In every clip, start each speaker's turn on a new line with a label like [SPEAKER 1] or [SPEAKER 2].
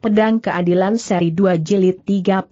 [SPEAKER 1] Pedang Keadilan Seri 2 Jilid 33.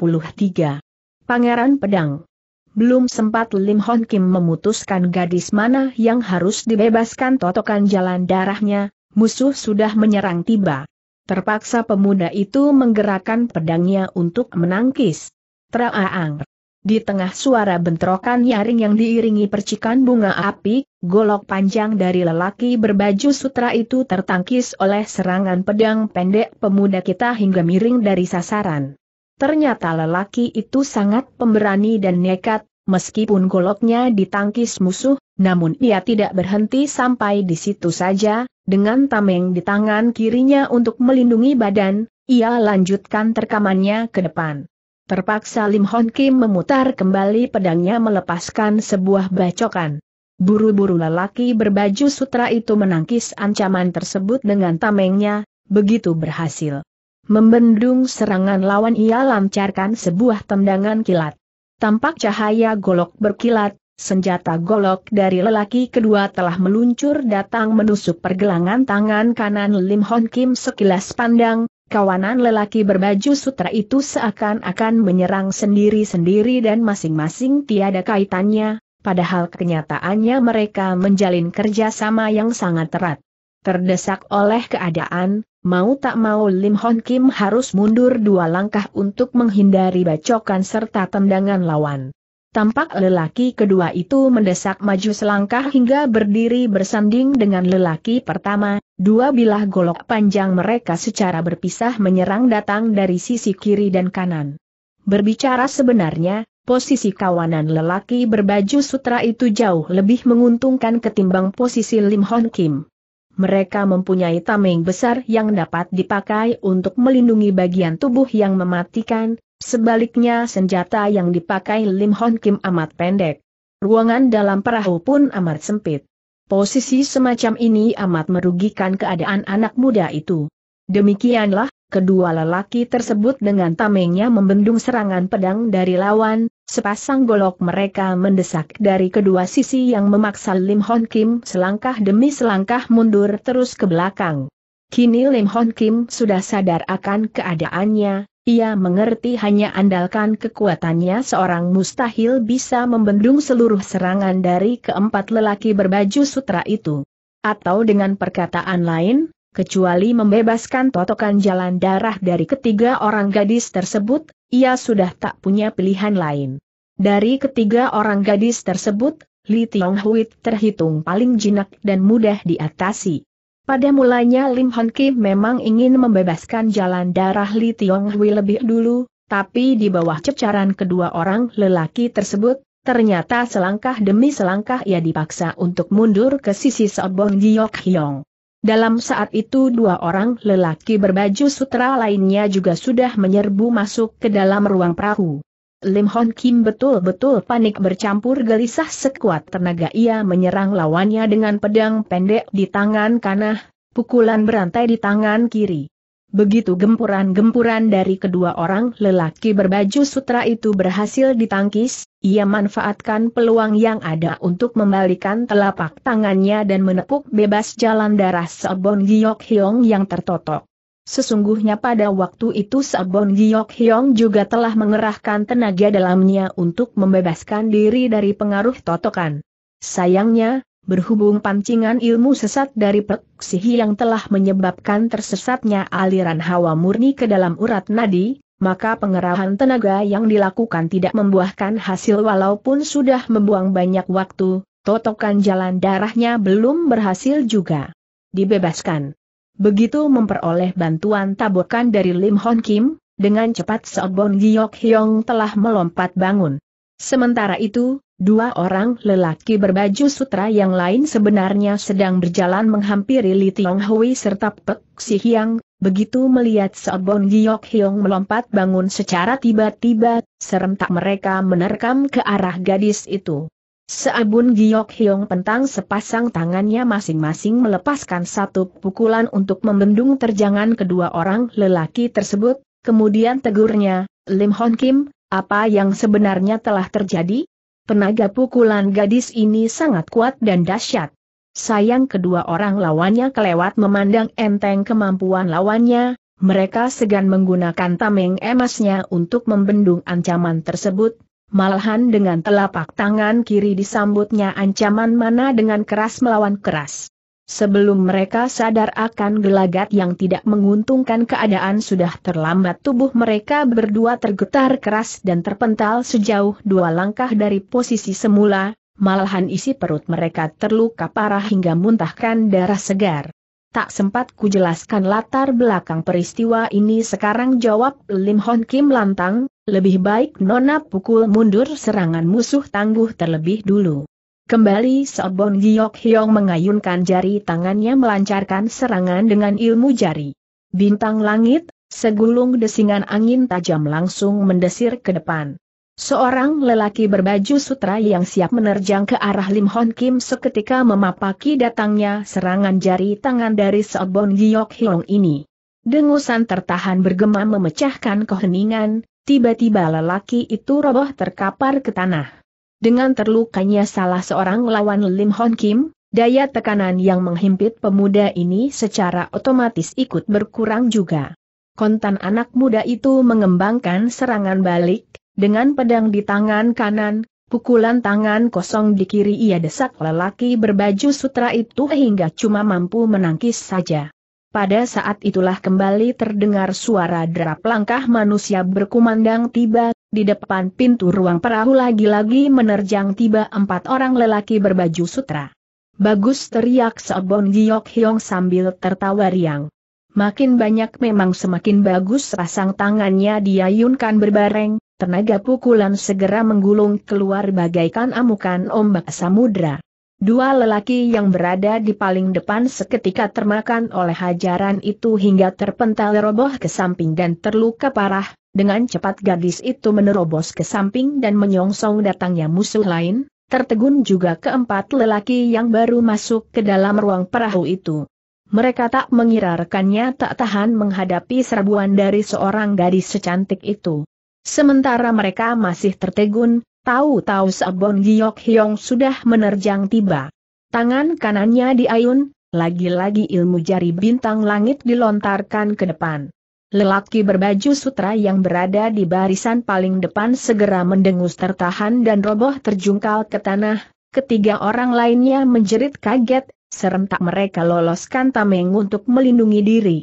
[SPEAKER 1] Pangeran Pedang. Belum sempat Lim Hon Kim memutuskan gadis mana yang harus dibebaskan totokan jalan darahnya, musuh sudah menyerang tiba. Terpaksa pemuda itu menggerakkan pedangnya untuk menangkis. Traaang. Di tengah suara bentrokan nyaring yang diiringi percikan bunga api, golok panjang dari lelaki berbaju sutra itu tertangkis oleh serangan pedang pendek pemuda kita hingga miring dari sasaran. Ternyata lelaki itu sangat pemberani dan nekat, meskipun goloknya ditangkis musuh, namun ia tidak berhenti sampai di situ saja, dengan tameng di tangan kirinya untuk melindungi badan, ia lanjutkan terkamannya ke depan. Terpaksa Lim Hon Kim memutar kembali pedangnya melepaskan sebuah bacokan. Buru-buru lelaki berbaju sutra itu menangkis ancaman tersebut dengan tamengnya, begitu berhasil. Membendung serangan lawan ia lancarkan sebuah tendangan kilat. Tampak cahaya golok berkilat, senjata golok dari lelaki kedua telah meluncur datang menusuk pergelangan tangan kanan Lim Hon Kim sekilas pandang, kawanan lelaki berbaju sutra itu seakan-akan menyerang sendiri-sendiri dan masing-masing tiada kaitannya, padahal kenyataannya mereka menjalin kerjasama yang sangat erat. Terdesak oleh keadaan, mau tak mau Lim Hon Kim harus mundur dua langkah untuk menghindari bacokan serta tendangan lawan. Tampak lelaki kedua itu mendesak maju selangkah hingga berdiri bersanding dengan lelaki pertama, dua bilah golok panjang mereka secara berpisah menyerang datang dari sisi kiri dan kanan. Berbicara sebenarnya, posisi kawanan lelaki berbaju sutra itu jauh lebih menguntungkan ketimbang posisi Lim Hon Kim. Mereka mempunyai tameng besar yang dapat dipakai untuk melindungi bagian tubuh yang mematikan, Sebaliknya senjata yang dipakai Lim Hon Kim amat pendek. Ruangan dalam perahu pun amat sempit. Posisi semacam ini amat merugikan keadaan anak muda itu. Demikianlah, kedua lelaki tersebut dengan tamengnya membendung serangan pedang dari lawan, sepasang golok mereka mendesak dari kedua sisi yang memaksa Lim Hon Kim selangkah demi selangkah mundur terus ke belakang. Kini Lim Hon Kim sudah sadar akan keadaannya, ia mengerti hanya andalkan kekuatannya seorang mustahil bisa membendung seluruh serangan dari keempat lelaki berbaju sutra itu. Atau dengan perkataan lain, kecuali membebaskan totokan jalan darah dari ketiga orang gadis tersebut, ia sudah tak punya pilihan lain. Dari ketiga orang gadis tersebut, Li Tiong terhitung paling jinak dan mudah diatasi. Pada mulanya Lim Hon Ki memang ingin membebaskan jalan darah Li Tiong Hui lebih dulu, tapi di bawah cecaran kedua orang lelaki tersebut, ternyata selangkah demi selangkah ia dipaksa untuk mundur ke sisi Sobong Jiok Hyong. Dalam saat itu dua orang lelaki berbaju sutra lainnya juga sudah menyerbu masuk ke dalam ruang perahu. Lim Hon Kim betul-betul panik bercampur gelisah sekuat tenaga ia menyerang lawannya dengan pedang pendek di tangan kanan, pukulan berantai di tangan kiri. Begitu gempuran-gempuran dari kedua orang lelaki berbaju sutra itu berhasil ditangkis, ia manfaatkan peluang yang ada untuk membalikan telapak tangannya dan menepuk bebas jalan darah Sobon Giok Hyong yang tertotok. Sesungguhnya pada waktu itu Sabon Giok Hyong juga telah mengerahkan tenaga dalamnya untuk membebaskan diri dari pengaruh totokan. Sayangnya, berhubung pancingan ilmu sesat dari Peksihi yang telah menyebabkan tersesatnya aliran hawa murni ke dalam urat nadi, maka pengerahan tenaga yang dilakukan tidak membuahkan hasil walaupun sudah membuang banyak waktu, totokan jalan darahnya belum berhasil juga dibebaskan. Begitu memperoleh bantuan tabokan dari Lim Hon Kim, dengan cepat Seobon Giok Hyong telah melompat bangun. Sementara itu, dua orang lelaki berbaju sutra yang lain sebenarnya sedang berjalan menghampiri Li Tiong Hui serta Pek Si Hyang, begitu melihat Seobon Giok Hyong melompat bangun secara tiba-tiba, serentak mereka menerkam ke arah gadis itu. Seabun Giok Hiong pentang sepasang tangannya masing-masing melepaskan satu pukulan untuk membendung terjangan kedua orang lelaki tersebut, kemudian tegurnya, Lim Hon Kim, apa yang sebenarnya telah terjadi? Penaga pukulan gadis ini sangat kuat dan dahsyat. Sayang kedua orang lawannya kelewat memandang enteng kemampuan lawannya, mereka segan menggunakan tameng emasnya untuk membendung ancaman tersebut, Malahan dengan telapak tangan kiri disambutnya ancaman mana dengan keras melawan keras. Sebelum mereka sadar akan gelagat yang tidak menguntungkan keadaan sudah terlambat tubuh mereka berdua tergetar keras dan terpental sejauh dua langkah dari posisi semula, malahan isi perut mereka terluka parah hingga muntahkan darah segar. Tak sempat kujelaskan latar belakang peristiwa ini sekarang jawab Lim Hon Kim lantang, lebih baik Nona pukul mundur serangan musuh tangguh terlebih dulu. Kembali Sobon Giok Hyong mengayunkan jari tangannya melancarkan serangan dengan ilmu jari. Bintang langit, segulung desingan angin tajam langsung mendesir ke depan. Seorang lelaki berbaju sutra yang siap menerjang ke arah Lim Hon Kim seketika memapaki datangnya serangan jari tangan dari Sobon Giok Hyong ini. Dengusan tertahan bergema memecahkan keheningan, Tiba-tiba lelaki itu roboh terkapar ke tanah. Dengan terlukanya salah seorang lawan Lim Hon Kim, daya tekanan yang menghimpit pemuda ini secara otomatis ikut berkurang juga. Kontan anak muda itu mengembangkan serangan balik, dengan pedang di tangan kanan, pukulan tangan kosong di kiri ia desak lelaki berbaju sutra itu hingga cuma mampu menangkis saja. Pada saat itulah kembali terdengar suara derap langkah manusia berkumandang tiba, di depan pintu ruang perahu lagi-lagi menerjang tiba empat orang lelaki berbaju sutra. Bagus teriak Sobon Giok Hyong sambil tertawa riang. Makin banyak memang semakin bagus pasang tangannya diayunkan berbareng, tenaga pukulan segera menggulung keluar bagaikan amukan ombak samudra. Dua lelaki yang berada di paling depan seketika termakan oleh hajaran itu hingga terpental roboh ke samping dan terluka parah, dengan cepat gadis itu menerobos ke samping dan menyongsong datangnya musuh lain, tertegun juga keempat lelaki yang baru masuk ke dalam ruang perahu itu. Mereka tak mengira rekannya tak tahan menghadapi serbuan dari seorang gadis secantik itu. Sementara mereka masih tertegun, Tahu-tahu Sabon Giok Hyong sudah menerjang tiba. Tangan kanannya diayun, lagi-lagi ilmu jari bintang langit dilontarkan ke depan. Lelaki berbaju sutra yang berada di barisan paling depan segera mendengus tertahan dan roboh terjungkal ke tanah, ketiga orang lainnya menjerit kaget, serentak mereka loloskan tameng untuk melindungi diri.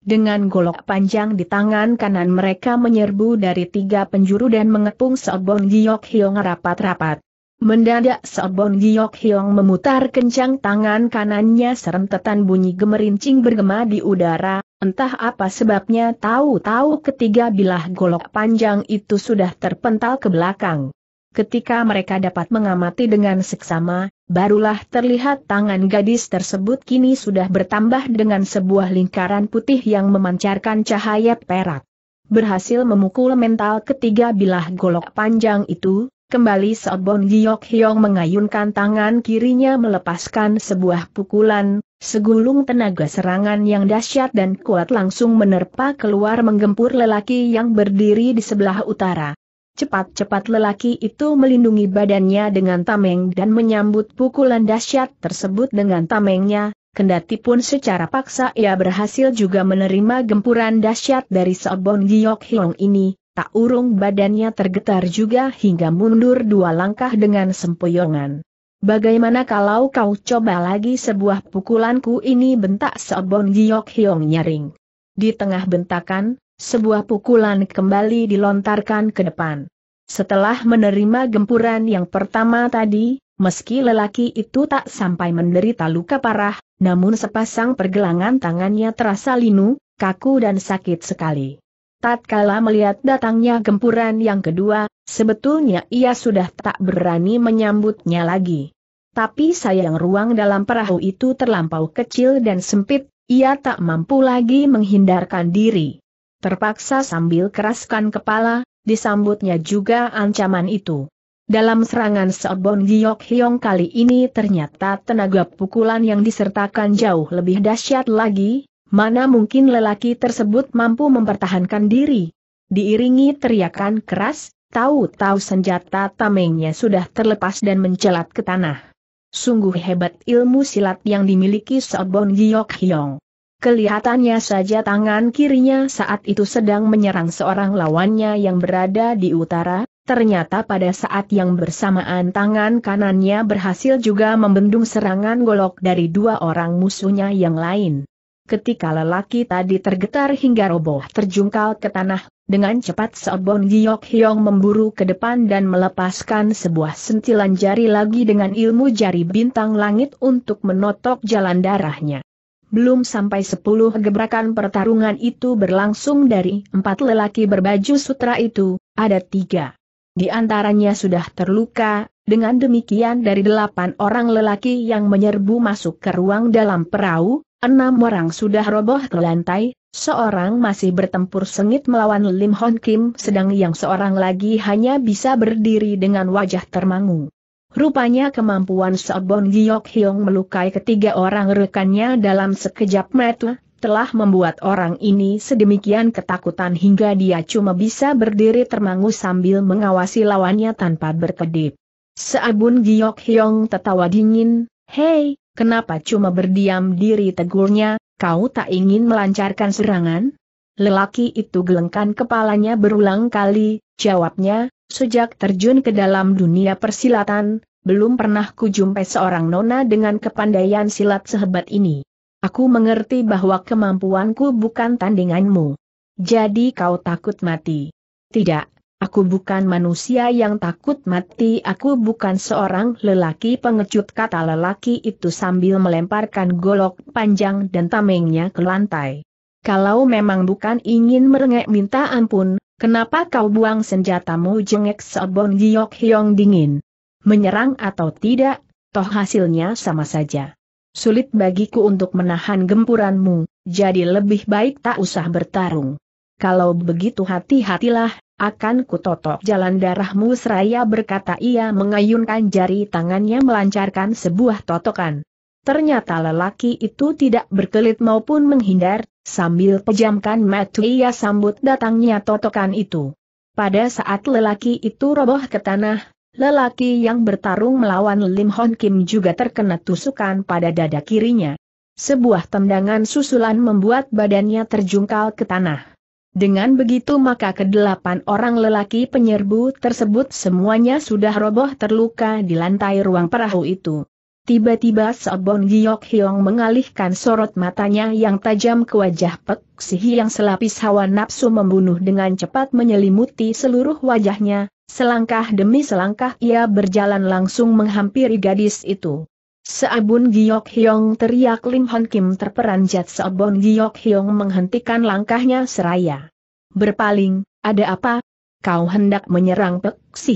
[SPEAKER 1] Dengan golok panjang di tangan kanan mereka menyerbu dari tiga penjuru dan mengepung Seobong Giok Hiong rapat-rapat. Mendadak Seobong Giok Hiong memutar kencang tangan kanannya serentetan bunyi gemerincing bergema di udara, entah apa sebabnya tahu-tahu ketiga bilah golok panjang itu sudah terpental ke belakang. Ketika mereka dapat mengamati dengan seksama, barulah terlihat tangan gadis tersebut kini sudah bertambah dengan sebuah lingkaran putih yang memancarkan cahaya perak. Berhasil memukul mental ketiga bilah golok panjang itu, kembali Seobon Giok Hyong mengayunkan tangan kirinya melepaskan sebuah pukulan, segulung tenaga serangan yang dahsyat dan kuat langsung menerpa keluar menggempur lelaki yang berdiri di sebelah utara. Cepat-cepat lelaki itu melindungi badannya dengan tameng dan menyambut pukulan dahsyat tersebut dengan tamengnya, kendati pun secara paksa ia berhasil juga menerima gempuran dahsyat dari Sobon Giok Hiong ini, tak urung badannya tergetar juga hingga mundur dua langkah dengan sempoyongan. Bagaimana kalau kau coba lagi sebuah pukulanku ini bentak Sobon Giok Hiong nyaring. Di tengah bentakan, sebuah pukulan kembali dilontarkan ke depan. Setelah menerima gempuran yang pertama tadi, meski lelaki itu tak sampai menderita luka parah, namun sepasang pergelangan tangannya terasa linu, kaku dan sakit sekali. Tatkala melihat datangnya gempuran yang kedua, sebetulnya ia sudah tak berani menyambutnya lagi. Tapi sayang ruang dalam perahu itu terlampau kecil dan sempit, ia tak mampu lagi menghindarkan diri. Terpaksa sambil keraskan kepala, disambutnya juga ancaman itu. Dalam serangan Seobon Giok Hyong kali ini ternyata tenaga pukulan yang disertakan jauh lebih dahsyat lagi, mana mungkin lelaki tersebut mampu mempertahankan diri. Diiringi teriakan keras, tahu-tahu senjata tamengnya sudah terlepas dan mencelat ke tanah. Sungguh hebat ilmu silat yang dimiliki Seobon Giok Hyong. Kelihatannya saja tangan kirinya saat itu sedang menyerang seorang lawannya yang berada di utara, ternyata pada saat yang bersamaan tangan kanannya berhasil juga membendung serangan golok dari dua orang musuhnya yang lain. Ketika lelaki tadi tergetar hingga roboh terjungkal ke tanah, dengan cepat Seobong Giok Hyong memburu ke depan dan melepaskan sebuah sentilan jari lagi dengan ilmu jari bintang langit untuk menotok jalan darahnya. Belum sampai sepuluh gebrakan pertarungan itu berlangsung dari empat lelaki berbaju sutra itu, ada tiga. Di antaranya sudah terluka, dengan demikian dari delapan orang lelaki yang menyerbu masuk ke ruang dalam perahu, enam orang sudah roboh ke lantai, seorang masih bertempur sengit melawan Lim Hon Kim sedang yang seorang lagi hanya bisa berdiri dengan wajah termangu. Rupanya kemampuan Sobon Giok Hyong melukai ketiga orang rekannya dalam sekejap mata, telah membuat orang ini sedemikian ketakutan hingga dia cuma bisa berdiri termangu sambil mengawasi lawannya tanpa berkedip. Seabun Giok Hyong tertawa dingin, Hei, kenapa cuma berdiam diri tegurnya, kau tak ingin melancarkan serangan? Lelaki itu gelengkan kepalanya berulang kali, jawabnya, Sejak terjun ke dalam dunia persilatan, belum pernah kujumpai seorang nona dengan kepandaian silat sehebat ini. Aku mengerti bahwa kemampuanku bukan tandinganmu. Jadi kau takut mati. Tidak, aku bukan manusia yang takut mati. Aku bukan seorang lelaki pengecut kata lelaki itu sambil melemparkan golok panjang dan tamengnya ke lantai. Kalau memang bukan ingin merengek minta ampun, Kenapa kau buang senjatamu jengek sebon Giok Hyong dingin? Menyerang atau tidak, toh hasilnya sama saja. Sulit bagiku untuk menahan gempuranmu, jadi lebih baik tak usah bertarung. Kalau begitu hati-hatilah, akan kutotok jalan darahmu seraya berkata ia mengayunkan jari tangannya melancarkan sebuah totokan. Ternyata lelaki itu tidak berkelit maupun menghindar, sambil pejamkan mata ia sambut datangnya totokan itu. Pada saat lelaki itu roboh ke tanah, lelaki yang bertarung melawan Lim Hon Kim juga terkena tusukan pada dada kirinya. Sebuah tendangan susulan membuat badannya terjungkal ke tanah. Dengan begitu maka kedelapan orang lelaki penyerbu tersebut semuanya sudah roboh terluka di lantai ruang perahu itu. Tiba-tiba Sobon Giok Hiong mengalihkan sorot matanya yang tajam ke wajah Pek Sihi yang selapis hawa nafsu membunuh dengan cepat menyelimuti seluruh wajahnya, selangkah demi selangkah ia berjalan langsung menghampiri gadis itu. Seabun Giok Hyong teriak Lim Hon Kim terperanjat Sobon Giok Hyong menghentikan langkahnya seraya. Berpaling, ada apa? Kau hendak menyerang Pek Si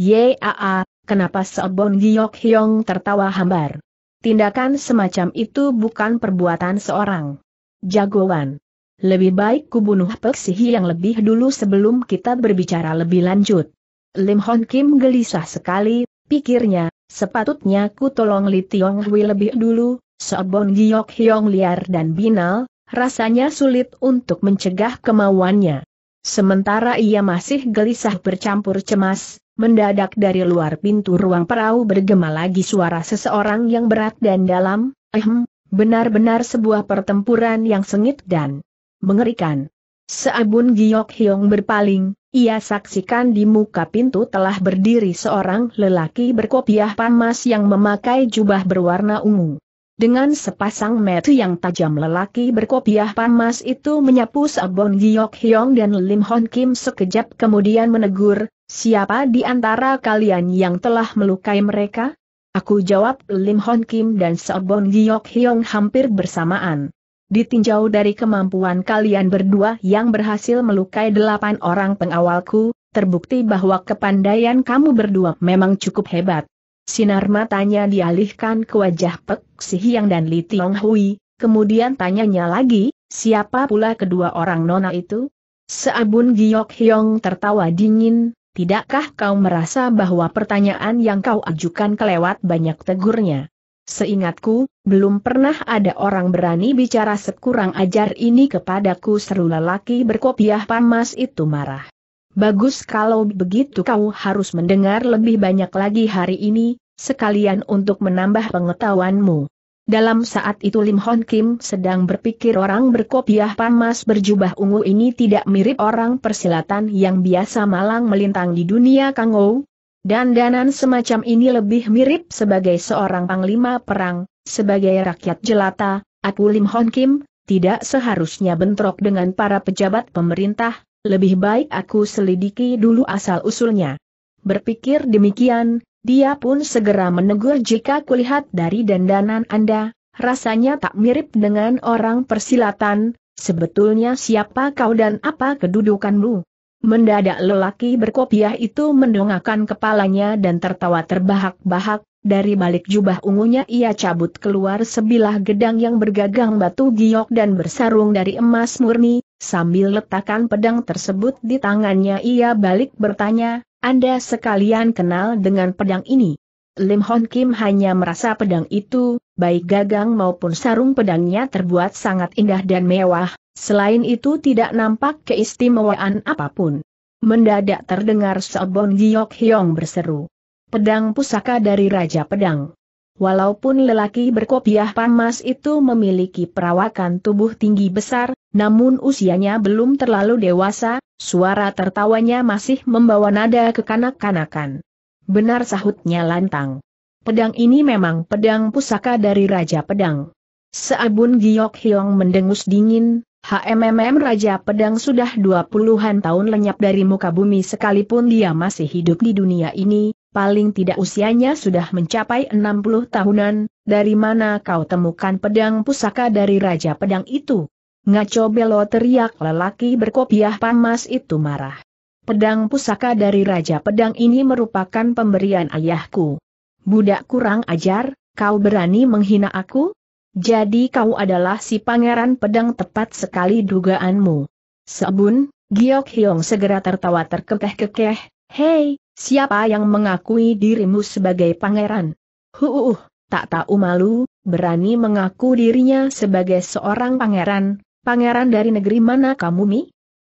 [SPEAKER 1] Yaa, kenapa Seobong Giok Hyong tertawa hambar? Tindakan semacam itu bukan perbuatan seorang jagoan. Lebih baik kubunuh Peksihi yang lebih dulu sebelum kita berbicara lebih lanjut. Lim Hon Kim gelisah sekali, pikirnya, sepatutnya ku tolong Li Tiong Hui lebih dulu, Seobon Giok Hyong liar dan binal, rasanya sulit untuk mencegah kemauannya. Sementara ia masih gelisah bercampur cemas, Mendadak dari luar pintu ruang perahu bergema lagi suara seseorang yang berat dan dalam, ehem, benar-benar sebuah pertempuran yang sengit dan mengerikan. Seabun Giok Hyong berpaling, ia saksikan di muka pintu telah berdiri seorang lelaki berkopiah panas yang memakai jubah berwarna ungu. Dengan sepasang mata yang tajam lelaki berkopiah panas itu menyapu Sabon Giok Hyong dan Lim Hon Kim sekejap kemudian menegur, siapa di antara kalian yang telah melukai mereka? Aku jawab Lim Hon Kim dan Sabon Giok Hyong hampir bersamaan. Ditinjau dari kemampuan kalian berdua yang berhasil melukai delapan orang pengawalku, terbukti bahwa kepandaian kamu berdua memang cukup hebat. Sinar matanya dialihkan ke wajah Pek yang dan Li Tiong Hui, kemudian tanyanya lagi, siapa pula kedua orang nona itu? Seabun Giok Hyong tertawa dingin, tidakkah kau merasa bahwa pertanyaan yang kau ajukan kelewat banyak tegurnya? Seingatku, belum pernah ada orang berani bicara sekurang ajar ini kepadaku seru lelaki berkopiah pamas itu marah. Bagus kalau begitu kau harus mendengar lebih banyak lagi hari ini, sekalian untuk menambah pengetahuanmu. Dalam saat itu Lim Hon Kim sedang berpikir orang berkopiah pamas berjubah ungu ini tidak mirip orang persilatan yang biasa malang melintang di dunia Kangou. danan semacam ini lebih mirip sebagai seorang panglima perang, sebagai rakyat jelata, aku Lim Hon Kim, tidak seharusnya bentrok dengan para pejabat pemerintah, lebih baik aku selidiki dulu asal-usulnya. Berpikir demikian, dia pun segera menegur jika kulihat dari dandanan Anda, rasanya tak mirip dengan orang persilatan, sebetulnya siapa kau dan apa kedudukanmu? Mendadak lelaki berkopiah itu mendongakkan kepalanya dan tertawa terbahak-bahak, dari balik jubah ungunya ia cabut keluar sebilah gedang yang bergagang batu giok dan bersarung dari emas murni, sambil letakkan pedang tersebut di tangannya ia balik bertanya, Anda sekalian kenal dengan pedang ini? Lim Hon Kim hanya merasa pedang itu, baik gagang maupun sarung pedangnya terbuat sangat indah dan mewah, selain itu tidak nampak keistimewaan apapun. Mendadak terdengar Sobon Giok Hyong berseru pedang pusaka dari Raja Pedang. Walaupun lelaki berkopiah panas itu memiliki perawakan tubuh tinggi besar, namun usianya belum terlalu dewasa, suara tertawanya masih membawa nada kekanak-kanakan. Benar sahutnya lantang. Pedang ini memang pedang pusaka dari Raja Pedang. Seabun Giok Hiong mendengus dingin, HMMM Raja Pedang sudah dua puluhan tahun lenyap dari muka bumi sekalipun dia masih hidup di dunia ini, paling tidak usianya sudah mencapai 60 tahunan, dari mana kau temukan pedang pusaka dari Raja Pedang itu? Ngaco belo teriak lelaki berkopiah pamas itu marah. Pedang pusaka dari Raja Pedang ini merupakan pemberian ayahku. Budak kurang ajar, kau berani menghina aku? Jadi kau adalah si pangeran pedang tepat sekali dugaanmu. Sebun, Giok Hyong segera tertawa terkekeh-kekeh, Hei, Siapa yang mengakui dirimu sebagai pangeran? Huuh, tak tahu malu, berani mengaku dirinya sebagai seorang pangeran, pangeran dari negeri mana kamu Mi?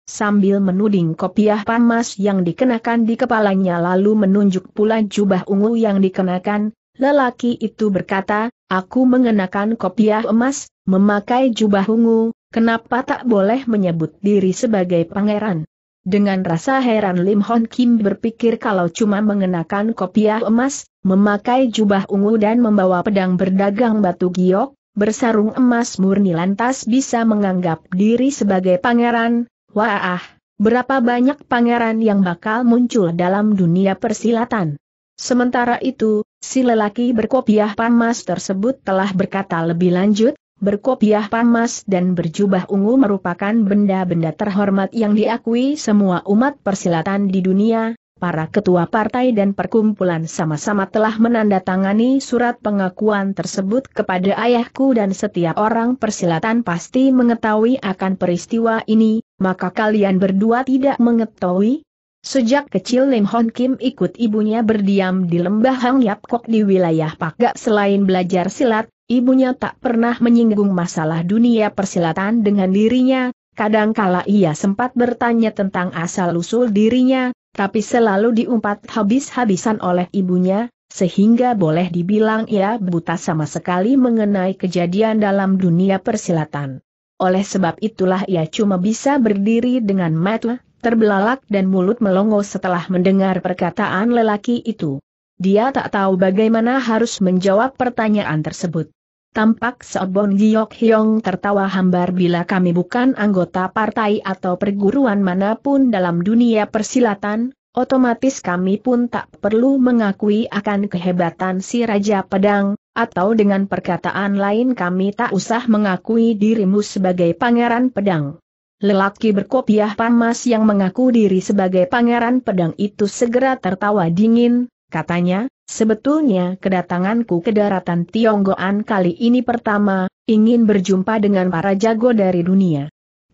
[SPEAKER 1] Sambil menuding kopiah pamas yang dikenakan di kepalanya lalu menunjuk pula jubah ungu yang dikenakan, lelaki itu berkata, aku mengenakan kopiah emas, memakai jubah ungu, kenapa tak boleh menyebut diri sebagai pangeran? Dengan rasa heran Lim Hon Kim berpikir kalau cuma mengenakan kopiah emas, memakai jubah ungu dan membawa pedang berdagang batu giok, bersarung emas murni lantas bisa menganggap diri sebagai pangeran, wah, berapa banyak pangeran yang bakal muncul dalam dunia persilatan. Sementara itu, si lelaki berkopiah pamas tersebut telah berkata lebih lanjut, Berkopiah pamas dan berjubah ungu merupakan benda-benda terhormat yang diakui semua umat persilatan di dunia, para ketua partai dan perkumpulan sama-sama telah menandatangani surat pengakuan tersebut kepada ayahku dan setiap orang persilatan pasti mengetahui akan peristiwa ini, maka kalian berdua tidak mengetahui? Sejak kecil Lim Hon Kim ikut ibunya berdiam di lembah Hang Yap Kok di wilayah Pakgak selain belajar silat, Ibunya tak pernah menyinggung masalah dunia persilatan dengan dirinya, kadangkala ia sempat bertanya tentang asal-usul dirinya, tapi selalu diumpat habis-habisan oleh ibunya, sehingga boleh dibilang ia buta sama sekali mengenai kejadian dalam dunia persilatan. Oleh sebab itulah ia cuma bisa berdiri dengan mata, terbelalak dan mulut melongo setelah mendengar perkataan lelaki itu. Dia tak tahu bagaimana harus menjawab pertanyaan tersebut. Tampak Sobon Giok Hyong tertawa hambar bila kami bukan anggota partai atau perguruan manapun dalam dunia persilatan, otomatis kami pun tak perlu mengakui akan kehebatan si Raja Pedang, atau dengan perkataan lain kami tak usah mengakui dirimu sebagai pangeran pedang. Lelaki berkopiah pamas yang mengaku diri sebagai pangeran pedang itu segera tertawa dingin, katanya, Sebetulnya kedatanganku ke daratan Tionggoan kali ini pertama, ingin berjumpa dengan para jago dari dunia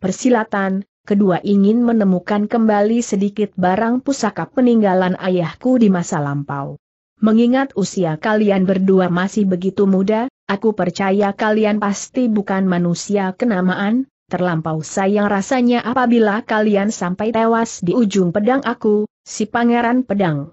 [SPEAKER 1] persilatan, kedua ingin menemukan kembali sedikit barang pusaka peninggalan ayahku di masa lampau. Mengingat usia kalian berdua masih begitu muda, aku percaya kalian pasti bukan manusia kenamaan, terlampau sayang rasanya apabila kalian sampai tewas di ujung pedang aku, si pangeran pedang.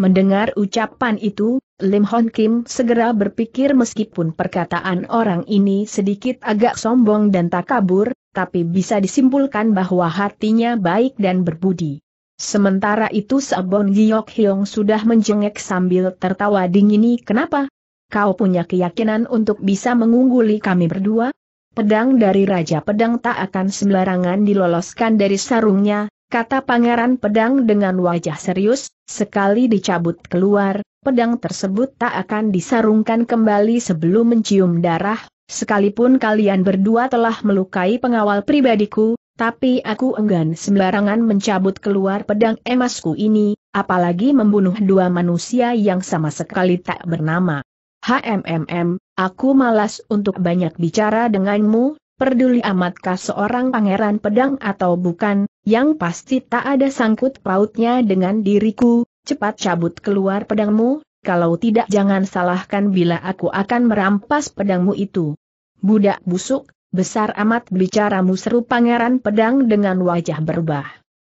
[SPEAKER 1] Mendengar ucapan itu, Lim Hon Kim segera berpikir meskipun perkataan orang ini sedikit agak sombong dan tak kabur, tapi bisa disimpulkan bahwa hatinya baik dan berbudi. Sementara itu Sabon Giyok Hyong sudah menjengek sambil tertawa dingini kenapa? Kau punya keyakinan untuk bisa mengungguli kami berdua? Pedang dari Raja Pedang tak akan sembarangan diloloskan dari sarungnya, kata Pangeran Pedang dengan wajah serius, sekali dicabut keluar, pedang tersebut tak akan disarungkan kembali sebelum mencium darah, sekalipun kalian berdua telah melukai pengawal pribadiku, tapi aku enggan sembarangan mencabut keluar pedang emasku ini, apalagi membunuh dua manusia yang sama sekali tak bernama. HMMM, aku malas untuk banyak bicara denganmu, Peduli amatkah seorang pangeran pedang atau bukan, yang pasti tak ada sangkut pautnya dengan diriku, cepat cabut keluar pedangmu, kalau tidak jangan salahkan bila aku akan merampas pedangmu itu. Budak busuk, besar amat bicaramu seru pangeran pedang dengan wajah berubah.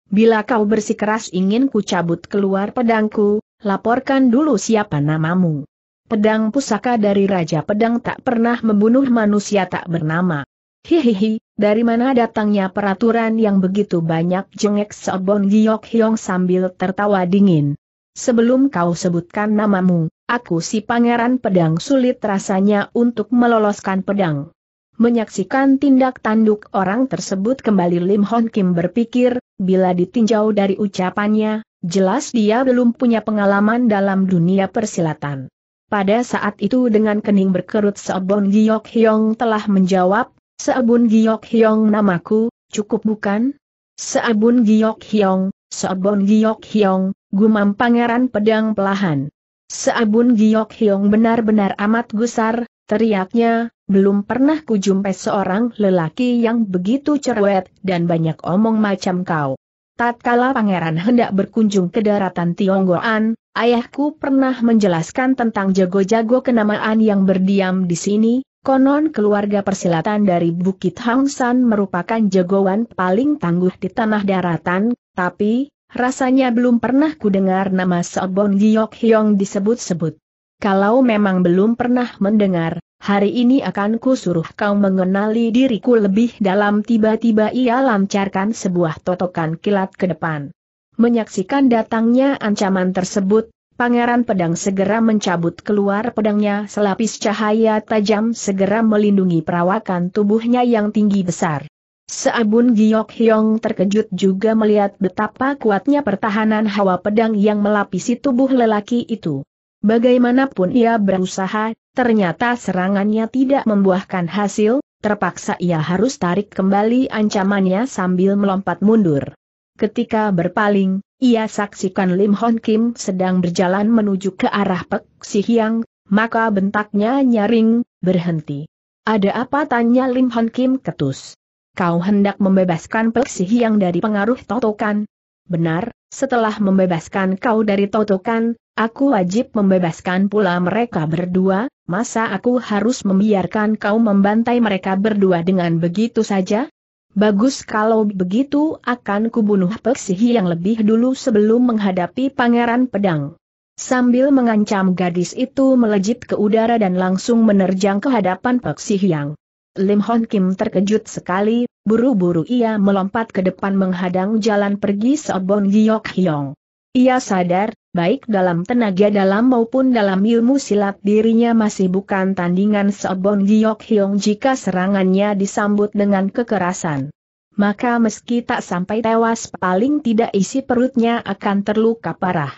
[SPEAKER 1] Bila kau bersikeras ingin ku cabut keluar pedangku, laporkan dulu siapa namamu. Pedang pusaka dari Raja Pedang tak pernah membunuh manusia tak bernama. Hihihi, dari mana datangnya peraturan yang begitu banyak jengek Sobon Giok Hyong sambil tertawa dingin. Sebelum kau sebutkan namamu, aku si pangeran pedang sulit rasanya untuk meloloskan pedang. Menyaksikan tindak tanduk orang tersebut kembali Lim Hon Kim berpikir, bila ditinjau dari ucapannya, jelas dia belum punya pengalaman dalam dunia persilatan. Pada saat itu dengan kening berkerut Sobon Giok Hyong telah menjawab, Seabun Giok Hyong namaku, cukup bukan? Seabun Giok Hyong, Seabun Giok Hyong, gumam pangeran pedang pelahan. Seabun Giok Hyong benar-benar amat gusar, teriaknya, belum pernah kujumpai seorang lelaki yang begitu cerewet dan banyak omong macam kau. Tatkala pangeran hendak berkunjung ke daratan Tionggoan, ayahku pernah menjelaskan tentang jago-jago kenamaan yang berdiam di sini, Konon keluarga persilatan dari Bukit Hang San merupakan jagoan paling tangguh di tanah daratan, tapi, rasanya belum pernah kudengar nama Sobon Giok Hyong disebut-sebut. Kalau memang belum pernah mendengar, hari ini akan kusuruh kau mengenali diriku lebih dalam tiba-tiba ia lancarkan sebuah totokan kilat ke depan. Menyaksikan datangnya ancaman tersebut, Pangeran Pedang segera mencabut keluar pedangnya selapis cahaya tajam segera melindungi perawakan tubuhnya yang tinggi besar. Seabun Giok Hyong terkejut juga melihat betapa kuatnya pertahanan hawa pedang yang melapisi tubuh lelaki itu. Bagaimanapun ia berusaha, ternyata serangannya tidak membuahkan hasil, terpaksa ia harus tarik kembali ancamannya sambil melompat mundur. Ketika berpaling, ia saksikan Lim Hon Kim sedang berjalan menuju ke arah Pek Si Hiang, maka bentaknya nyaring, berhenti. Ada apa tanya Lim Hon Kim ketus? Kau hendak membebaskan Pek Si Hiang dari pengaruh totokan? Benar, setelah membebaskan kau dari totokan, aku wajib membebaskan pula mereka berdua, masa aku harus membiarkan kau membantai mereka berdua dengan begitu saja? Bagus kalau begitu akan kubunuh Peksihi yang lebih dulu sebelum menghadapi Pangeran Pedang. Sambil mengancam gadis itu melejit ke udara dan langsung menerjang ke hadapan Peksihi yang. Lim Hon Kim terkejut sekali, buru-buru ia melompat ke depan menghadang jalan pergi Sobon Giok Hyong. Ia sadar, baik dalam tenaga dalam maupun dalam ilmu silat dirinya masih bukan tandingan Sobon Giok Hyong jika serangannya disambut dengan kekerasan. Maka meski tak sampai tewas paling tidak isi perutnya akan terluka parah.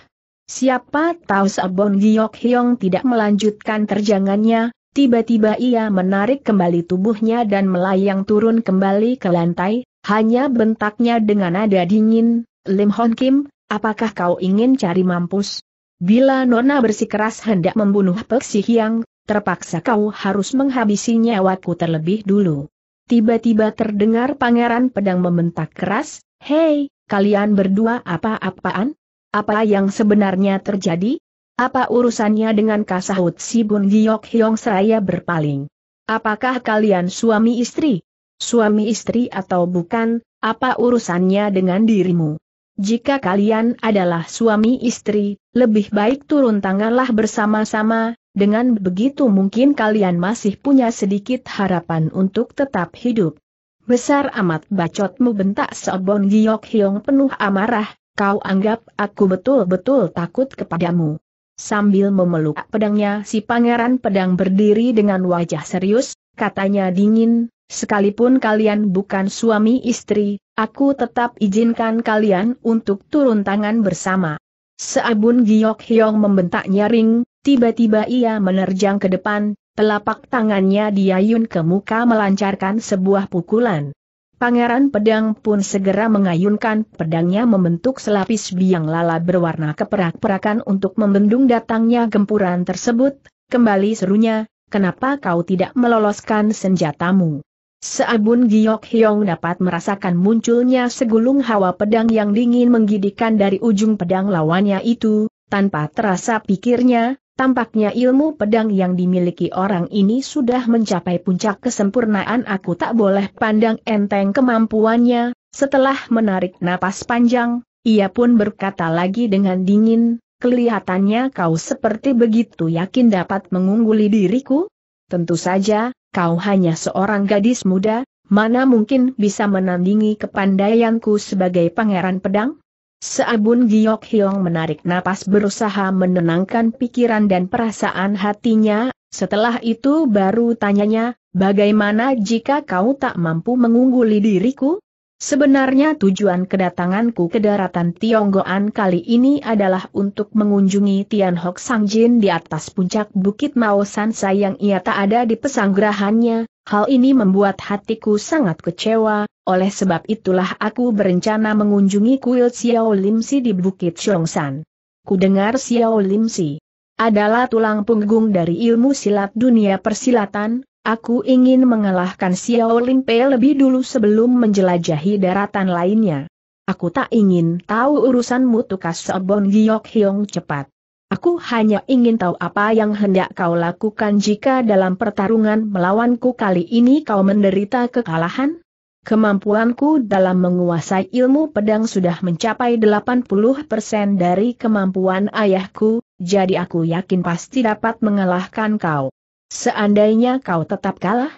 [SPEAKER 1] Siapa tahu Sobon Giok Hyong tidak melanjutkan terjangannya, tiba-tiba ia menarik kembali tubuhnya dan melayang turun kembali ke lantai, hanya bentaknya dengan nada dingin, Lim Hon Kim, Apakah kau ingin cari mampus? Bila Nona bersikeras hendak membunuh Pek Si Hyang, terpaksa kau harus menghabisi nyawaku terlebih dulu. Tiba-tiba terdengar pangeran pedang membentak keras, Hei, kalian berdua apa-apaan? Apa yang sebenarnya terjadi? Apa urusannya dengan kasahut si Bun Giok Hyong seraya berpaling? Apakah kalian suami istri? Suami istri atau bukan, apa urusannya dengan dirimu? Jika kalian adalah suami istri, lebih baik turun tanganlah bersama-sama, dengan begitu mungkin kalian masih punya sedikit harapan untuk tetap hidup. Besar amat bacotmu bentak Sobon Giok Hiong penuh amarah, kau anggap aku betul-betul takut kepadamu. Sambil memeluk pedangnya si pangeran pedang berdiri dengan wajah serius, katanya dingin, Sekalipun kalian bukan suami istri, aku tetap izinkan kalian untuk turun tangan bersama. Seabun Giok Hyong membentak nyaring, tiba-tiba ia menerjang ke depan, telapak tangannya diayun ke muka melancarkan sebuah pukulan. Pangeran pedang pun segera mengayunkan pedangnya membentuk selapis biang lala berwarna keperak-perakan untuk membendung datangnya gempuran tersebut, kembali serunya, kenapa kau tidak meloloskan senjatamu? Seabun Giok Hyong dapat merasakan munculnya segulung hawa pedang yang dingin menggidikan dari ujung pedang lawannya itu, tanpa terasa pikirnya, tampaknya ilmu pedang yang dimiliki orang ini sudah mencapai puncak kesempurnaan aku tak boleh pandang enteng kemampuannya, setelah menarik napas panjang, ia pun berkata lagi dengan dingin, kelihatannya kau seperti begitu yakin dapat mengungguli diriku? Tentu saja, kau hanya seorang gadis muda, mana mungkin bisa menandingi kepandaianku sebagai pangeran pedang? Seabun Giok Hiong menarik napas berusaha menenangkan pikiran dan perasaan hatinya, setelah itu baru tanyanya, bagaimana jika kau tak mampu mengungguli diriku? Sebenarnya tujuan kedatanganku ke daratan Tionggoan kali ini adalah untuk mengunjungi Tian Hok Sang di atas puncak Bukit Mao Sayang ia tak ada di pesanggerahannya, hal ini membuat hatiku sangat kecewa, oleh sebab itulah aku berencana mengunjungi kuil Xiao Lim Si di Bukit Siongsan. Ku dengar Xiao Lim Si adalah tulang punggung dari ilmu silat dunia persilatan, Aku ingin mengalahkan Xiao Lin Pei lebih dulu sebelum menjelajahi daratan lainnya. Aku tak ingin tahu urusanmu tukas Sobon Giok Hyong cepat. Aku hanya ingin tahu apa yang hendak kau lakukan jika dalam pertarungan melawanku kali ini kau menderita kekalahan? Kemampuanku dalam menguasai ilmu pedang sudah mencapai 80% dari kemampuan ayahku, jadi aku yakin pasti dapat mengalahkan kau. Seandainya kau tetap kalah,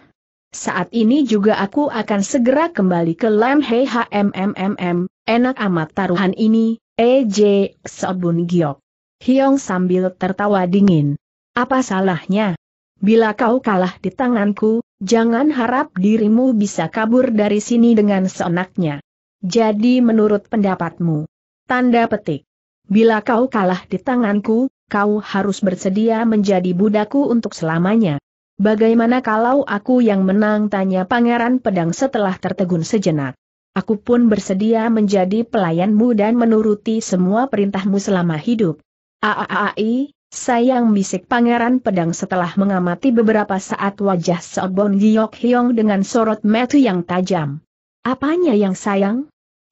[SPEAKER 1] saat ini juga aku akan segera kembali ke Lam Hei HMMMM, enak amat taruhan ini, EJ Sobun Giok. Hiong sambil tertawa dingin. Apa salahnya? Bila kau kalah di tanganku, jangan harap dirimu bisa kabur dari sini dengan seenaknya. Jadi menurut pendapatmu. Tanda petik. Bila kau kalah di tanganku, kau harus bersedia menjadi budakku untuk selamanya. Bagaimana kalau aku yang menang tanya pangeran pedang setelah tertegun sejenak. Aku pun bersedia menjadi pelayanmu dan menuruti semua perintahmu selama hidup. Aaai, sayang bisik pangeran pedang setelah mengamati beberapa saat wajah Seobon Giyok Hyong dengan sorot metu yang tajam. Apanya yang sayang?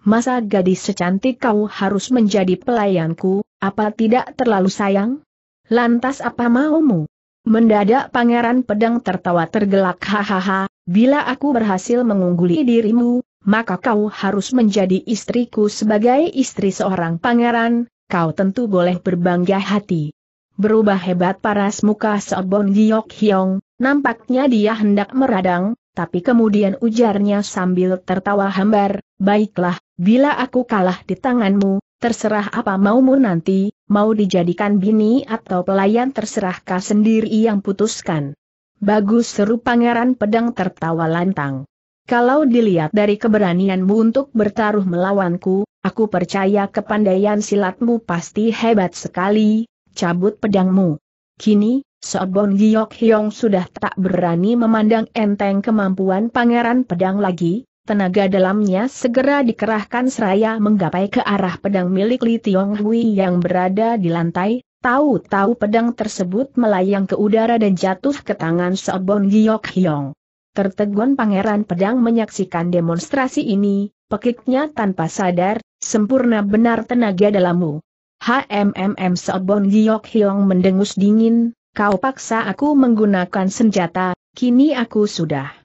[SPEAKER 1] Masa gadis secantik kau harus menjadi pelayanku, apa tidak terlalu sayang? Lantas apa maumu? Mendadak pangeran pedang tertawa tergelak hahaha, bila aku berhasil mengungguli dirimu, maka kau harus menjadi istriku sebagai istri seorang pangeran, kau tentu boleh berbangga hati. Berubah hebat paras muka Sobon Giok Hyong, nampaknya dia hendak meradang, tapi kemudian ujarnya sambil tertawa hambar, baiklah, bila aku kalah di tanganmu, terserah apa maumu nanti, mau dijadikan bini atau pelayan terserah kau sendiri yang putuskan. Bagus seru pangeran pedang tertawa lantang. Kalau dilihat dari keberanianmu untuk bertaruh melawanku, aku percaya kepandaian silatmu pasti hebat sekali, cabut pedangmu. Kini, Sobon Giok Hyong sudah tak berani memandang enteng kemampuan pangeran pedang lagi, Tenaga dalamnya segera dikerahkan seraya menggapai ke arah pedang milik Li Tiong Hui yang berada di lantai, tahu-tahu pedang tersebut melayang ke udara dan jatuh ke tangan Sobon Giok Hyong. Tertegun pangeran pedang menyaksikan demonstrasi ini, pekiknya tanpa sadar, sempurna benar tenaga dalammu. HMMM Sobon Giok Hyong mendengus dingin, kau paksa aku menggunakan senjata, kini aku sudah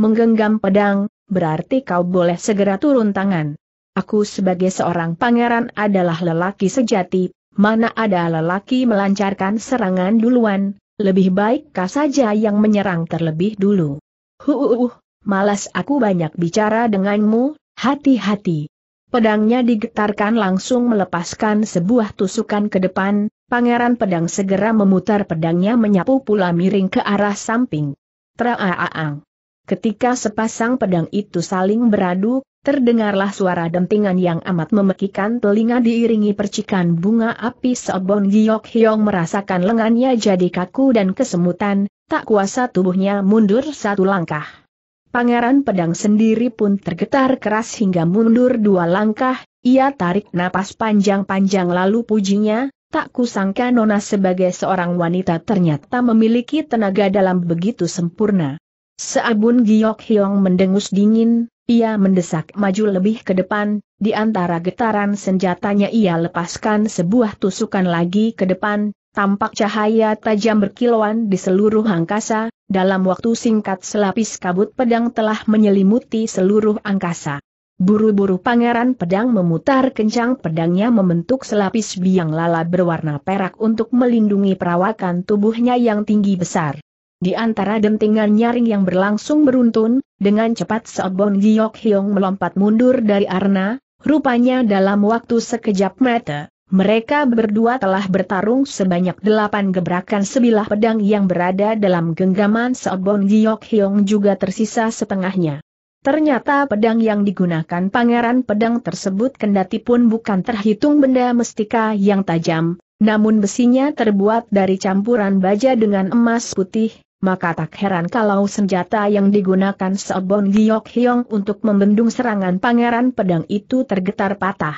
[SPEAKER 1] menggenggam pedang, berarti kau boleh segera turun tangan. Aku sebagai seorang pangeran adalah lelaki sejati, mana ada lelaki melancarkan serangan duluan, lebih baik kau saja yang menyerang terlebih dulu. Huuuh, malas aku banyak bicara denganmu, hati-hati. Pedangnya digetarkan langsung melepaskan sebuah tusukan ke depan, pangeran pedang segera memutar pedangnya menyapu pula miring ke arah samping. Traaang. Ketika sepasang pedang itu saling beradu, terdengarlah suara dentingan yang amat memekikan telinga diiringi percikan bunga api Sobon Giok Hyong merasakan lengannya jadi kaku dan kesemutan, tak kuasa tubuhnya mundur satu langkah. Pangeran pedang sendiri pun tergetar keras hingga mundur dua langkah, ia tarik napas panjang-panjang lalu pujinya, tak kusangka Nona sebagai seorang wanita ternyata memiliki tenaga dalam begitu sempurna. Seabun Giok Hiong mendengus dingin, ia mendesak maju lebih ke depan, di antara getaran senjatanya ia lepaskan sebuah tusukan lagi ke depan, tampak cahaya tajam berkilauan di seluruh angkasa, dalam waktu singkat selapis kabut pedang telah menyelimuti seluruh angkasa. Buru-buru pangeran pedang memutar kencang pedangnya membentuk selapis biang lala berwarna perak untuk melindungi perawakan tubuhnya yang tinggi besar. Di antara dentingan nyaring yang berlangsung beruntun, dengan cepat Seobon Giok Hyong melompat mundur dari arna, rupanya dalam waktu sekejap mata, mereka berdua telah bertarung sebanyak delapan gebrakan sebilah pedang yang berada dalam genggaman Seobon Giok Hyong juga tersisa setengahnya. Ternyata pedang yang digunakan pangeran pedang tersebut kendati pun bukan terhitung benda mestika yang tajam, namun besinya terbuat dari campuran baja dengan emas putih, maka tak heran kalau senjata yang digunakan Seobon Giok Hyong untuk membendung serangan pangeran pedang itu tergetar patah.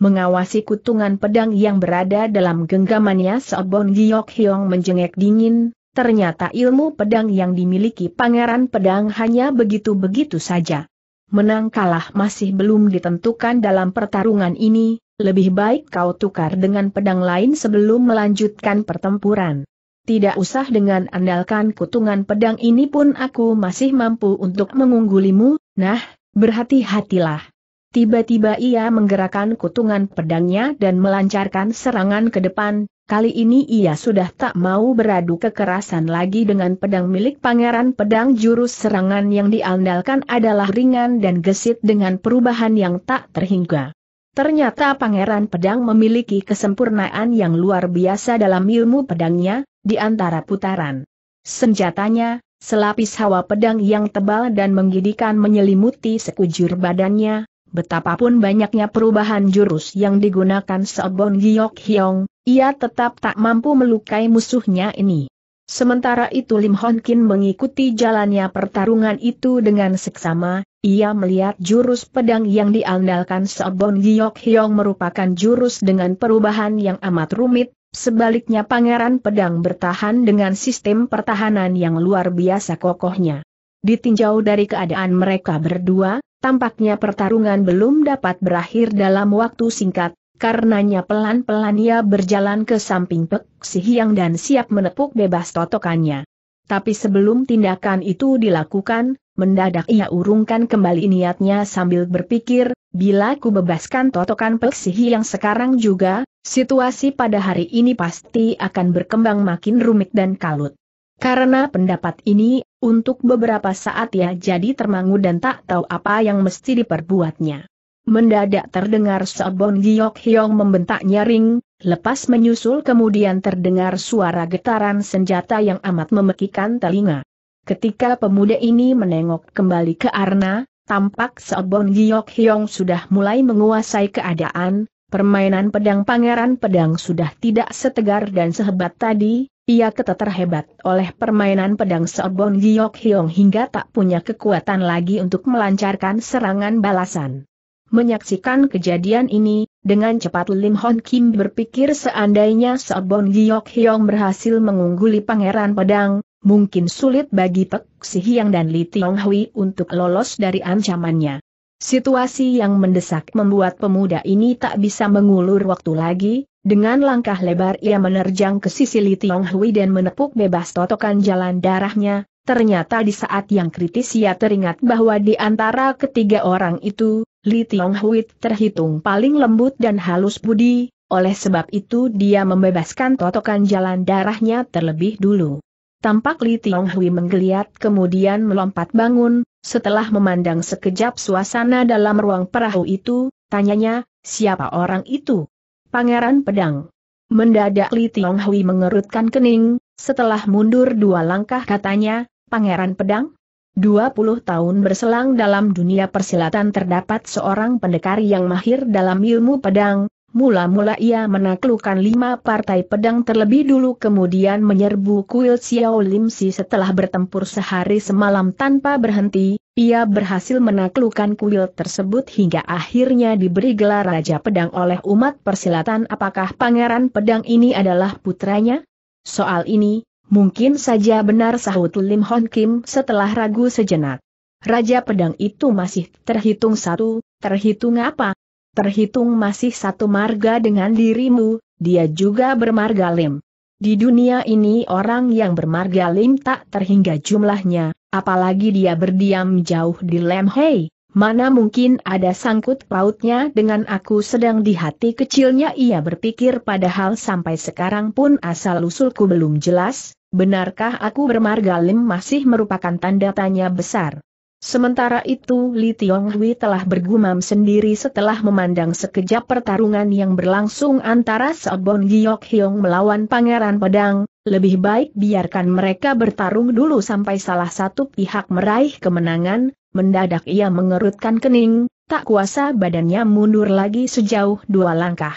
[SPEAKER 1] Mengawasi kutungan pedang yang berada dalam genggamannya Seobon Giok Hyong menjengek dingin, ternyata ilmu pedang yang dimiliki pangeran pedang hanya begitu-begitu saja. Menang kalah masih belum ditentukan dalam pertarungan ini, lebih baik kau tukar dengan pedang lain sebelum melanjutkan pertempuran tidak usah dengan andalkan kutungan pedang ini pun aku masih mampu untuk mengunggulimu, nah, berhati-hatilah. Tiba-tiba ia menggerakkan kutungan pedangnya dan melancarkan serangan ke depan, kali ini ia sudah tak mau beradu kekerasan lagi dengan pedang milik pangeran pedang jurus serangan yang diandalkan adalah ringan dan gesit dengan perubahan yang tak terhingga. Ternyata Pangeran Pedang memiliki kesempurnaan yang luar biasa dalam ilmu pedangnya, di antara putaran senjatanya, selapis hawa pedang yang tebal dan menggidikan menyelimuti sekujur badannya, betapapun banyaknya perubahan jurus yang digunakan Sobon Giyok Hyong, ia tetap tak mampu melukai musuhnya ini. Sementara itu Lim Hon Kin mengikuti jalannya pertarungan itu dengan seksama, ia melihat jurus pedang yang diandalkan Sobon Giok Hyong merupakan jurus dengan perubahan yang amat rumit, sebaliknya pangeran pedang bertahan dengan sistem pertahanan yang luar biasa kokohnya. Ditinjau dari keadaan mereka berdua, tampaknya pertarungan belum dapat berakhir dalam waktu singkat, karenanya pelan-pelan ia berjalan ke samping Pek Si Hyang dan siap menepuk bebas totokannya. Tapi sebelum tindakan itu dilakukan, Mendadak ia urungkan kembali niatnya sambil berpikir, bila ku bebaskan totokan peksihi yang sekarang juga, situasi pada hari ini pasti akan berkembang makin rumit dan kalut. Karena pendapat ini, untuk beberapa saat ia jadi termangu dan tak tahu apa yang mesti diperbuatnya. Mendadak terdengar Sobon Giok Hyong membentak nyaring, lepas menyusul kemudian terdengar suara getaran senjata yang amat memekikan telinga. Ketika pemuda ini menengok kembali ke Arna, tampak Seobong Giok Hyong sudah mulai menguasai keadaan, permainan pedang pangeran pedang sudah tidak setegar dan sehebat tadi, ia terhebat oleh permainan pedang Seobong Giok Hyong hingga tak punya kekuatan lagi untuk melancarkan serangan balasan. Menyaksikan kejadian ini, dengan cepat Lim Hon Kim berpikir seandainya Seobong Giok Hyong berhasil mengungguli pangeran pedang, mungkin sulit bagi Pek Si Hiang dan Li Tiong untuk lolos dari ancamannya. Situasi yang mendesak membuat pemuda ini tak bisa mengulur waktu lagi, dengan langkah lebar ia menerjang ke sisi Li Tiong dan menepuk bebas totokan jalan darahnya, ternyata di saat yang kritis ia teringat bahwa di antara ketiga orang itu, Li Tiong terhitung paling lembut dan halus budi, oleh sebab itu dia membebaskan totokan jalan darahnya terlebih dulu. Tampak Li Tiong Hui menggeliat kemudian melompat bangun, setelah memandang sekejap suasana dalam ruang perahu itu, tanyanya, siapa orang itu? Pangeran Pedang. Mendadak Li Tiong Hui mengerutkan kening, setelah mundur dua langkah katanya, Pangeran Pedang? 20 tahun berselang dalam dunia persilatan terdapat seorang pendekar yang mahir dalam ilmu pedang, Mula-mula ia menaklukkan lima partai pedang terlebih dulu kemudian menyerbu kuil Xiao Lim Si setelah bertempur sehari semalam tanpa berhenti, ia berhasil menaklukkan kuil tersebut hingga akhirnya diberi gelar Raja Pedang oleh umat persilatan apakah pangeran pedang ini adalah putranya? Soal ini, mungkin saja benar sahut Lim Hon Kim setelah ragu sejenak. Raja pedang itu masih terhitung satu, terhitung apa? terhitung masih satu marga dengan dirimu, dia juga bermarga Lim. Di dunia ini orang yang bermarga Lim tak terhingga jumlahnya, apalagi dia berdiam jauh di Lem Hei. Mana mungkin ada sangkut pautnya dengan aku sedang di hati kecilnya ia berpikir padahal sampai sekarang pun asal-usulku belum jelas, benarkah aku bermarga Lim masih merupakan tanda tanya besar. Sementara itu Li Tiong Hui telah bergumam sendiri setelah memandang sekejap pertarungan yang berlangsung antara Seobon Giok Hiong melawan Pangeran Pedang, lebih baik biarkan mereka bertarung dulu sampai salah satu pihak meraih kemenangan, mendadak ia mengerutkan kening, tak kuasa badannya mundur lagi sejauh dua langkah.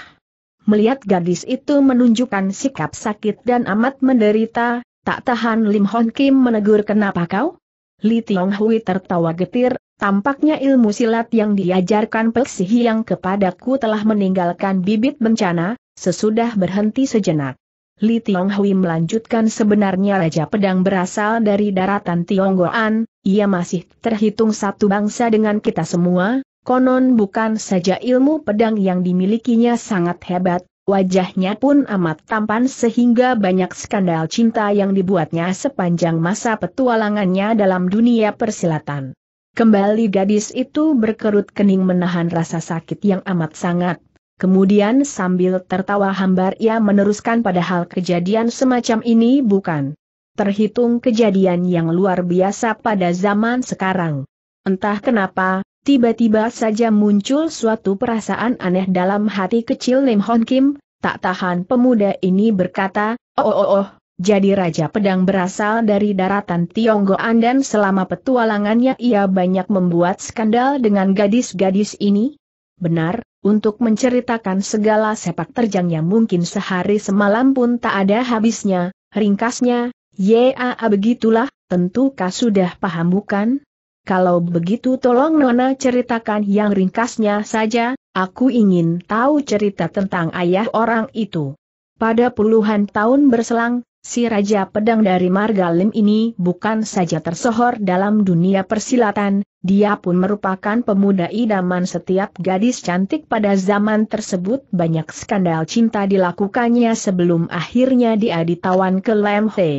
[SPEAKER 1] Melihat gadis itu menunjukkan sikap sakit dan amat menderita, tak tahan Lim Hon Kim menegur kenapa kau? Li Tiong Hui tertawa getir, tampaknya ilmu silat yang diajarkan Pek yang kepadaku telah meninggalkan bibit bencana, sesudah berhenti sejenak. Li Tiong Hui melanjutkan sebenarnya Raja Pedang berasal dari daratan Tionggoan, ia masih terhitung satu bangsa dengan kita semua, konon bukan saja ilmu pedang yang dimilikinya sangat hebat, Wajahnya pun amat tampan sehingga banyak skandal cinta yang dibuatnya sepanjang masa petualangannya dalam dunia persilatan. Kembali gadis itu berkerut kening menahan rasa sakit yang amat sangat. Kemudian sambil tertawa hambar ia meneruskan padahal kejadian semacam ini bukan terhitung kejadian yang luar biasa pada zaman sekarang. Entah kenapa, Tiba-tiba saja muncul suatu perasaan aneh dalam hati kecil Lim Hon Kim, tak tahan pemuda ini berkata, oh oh oh, oh. jadi Raja Pedang berasal dari daratan Tionggoan dan selama petualangannya ia banyak membuat skandal dengan gadis-gadis ini? Benar, untuk menceritakan segala sepak terjangnya mungkin sehari semalam pun tak ada habisnya, ringkasnya, ya begitulah, tentu kau sudah paham bukan? Kalau begitu tolong Nona ceritakan yang ringkasnya saja, aku ingin tahu cerita tentang ayah orang itu. Pada puluhan tahun berselang, si Raja Pedang dari Margalim ini bukan saja tersohor dalam dunia persilatan, dia pun merupakan pemuda idaman setiap gadis cantik pada zaman tersebut banyak skandal cinta dilakukannya sebelum akhirnya dia ditawan ke Lemhe.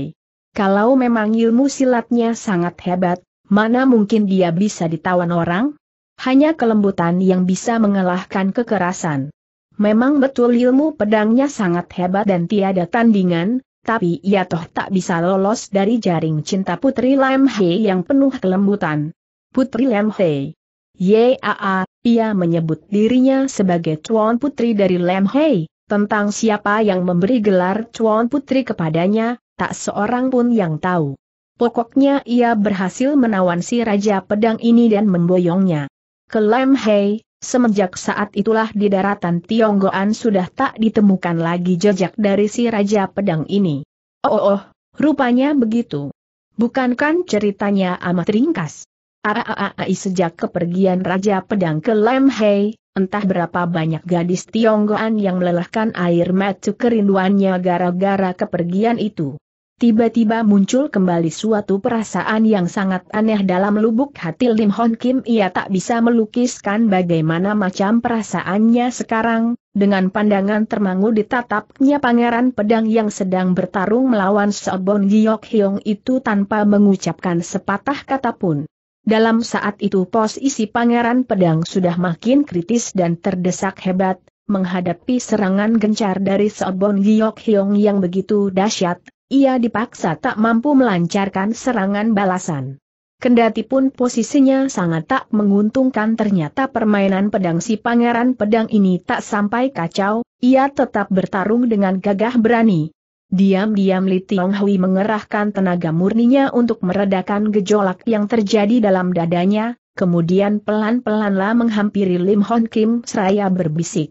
[SPEAKER 1] Kalau memang ilmu silatnya sangat hebat, Mana mungkin dia bisa ditawan orang? Hanya kelembutan yang bisa mengalahkan kekerasan. Memang betul ilmu pedangnya sangat hebat dan tiada tandingan, tapi ia toh tak bisa lolos dari jaring cinta Putri Lam He yang penuh kelembutan. Putri Lam He. Yaa, ia menyebut dirinya sebagai Tuan Putri dari Lam He, tentang siapa yang memberi gelar Tuan Putri kepadanya, tak seorang pun yang tahu. Pokoknya ia berhasil menawan si Raja Pedang ini dan memboyongnya. Ke Lam Hei, semenjak saat itulah di daratan Tionggoan sudah tak ditemukan lagi jejak dari si Raja Pedang ini. Oh, oh, oh rupanya begitu. Bukankan ceritanya amat ringkas. Aaai ah, ah, ah, sejak kepergian Raja Pedang ke Lam Hei, entah berapa banyak gadis Tionggoan yang melelahkan air mata kerinduannya gara-gara kepergian itu. Tiba-tiba muncul kembali suatu perasaan yang sangat aneh dalam lubuk hati Lim Hon Kim. Ia tak bisa melukiskan bagaimana macam perasaannya sekarang, dengan pandangan termangu ditatapnya pangeran pedang yang sedang bertarung melawan Sobon Giok Hyong itu tanpa mengucapkan sepatah kata pun. Dalam saat itu posisi pangeran pedang sudah makin kritis dan terdesak hebat, menghadapi serangan gencar dari Sobon Giok Hyong yang begitu dahsyat, ia dipaksa tak mampu melancarkan serangan balasan. Kendati pun posisinya sangat tak menguntungkan ternyata permainan pedang si pangeran pedang ini tak sampai kacau, ia tetap bertarung dengan gagah berani. Diam-diam Li Tiong Hui mengerahkan tenaga murninya untuk meredakan gejolak yang terjadi dalam dadanya, kemudian pelan-pelanlah menghampiri Lim Hon Kim seraya berbisik.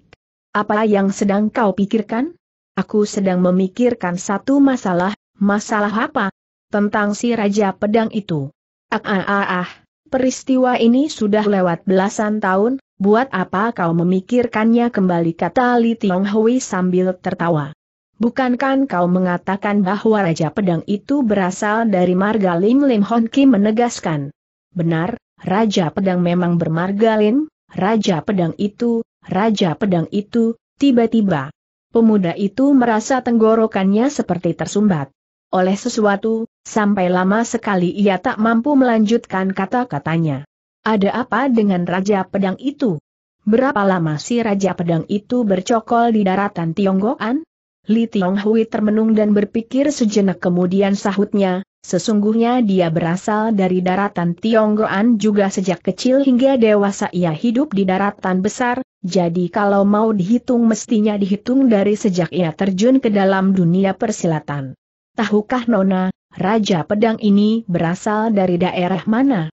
[SPEAKER 1] Apa yang sedang kau pikirkan? Aku sedang memikirkan satu masalah, masalah apa? Tentang si Raja Pedang itu. Ah ah ah ah, peristiwa ini sudah lewat belasan tahun, buat apa kau memikirkannya kembali kata Li Tiong Hui sambil tertawa. Bukankan kau mengatakan bahwa Raja Pedang itu berasal dari marga Lim Lim Hon Kim menegaskan. Benar, Raja Pedang memang bermarga Lim, Raja Pedang itu, Raja Pedang itu, tiba-tiba. Pemuda itu merasa tenggorokannya seperti tersumbat oleh sesuatu, sampai lama sekali ia tak mampu melanjutkan kata-katanya. Ada apa dengan Raja Pedang itu? Berapa lama si Raja Pedang itu bercokol di daratan Tionggoan? Li Tionghui termenung dan berpikir sejenak kemudian sahutnya, Sesungguhnya dia berasal dari daratan Tionggoan juga sejak kecil hingga dewasa ia hidup di daratan besar, jadi kalau mau dihitung mestinya dihitung dari sejak ia terjun ke dalam dunia persilatan. Tahukah Nona, Raja Pedang ini berasal dari daerah mana?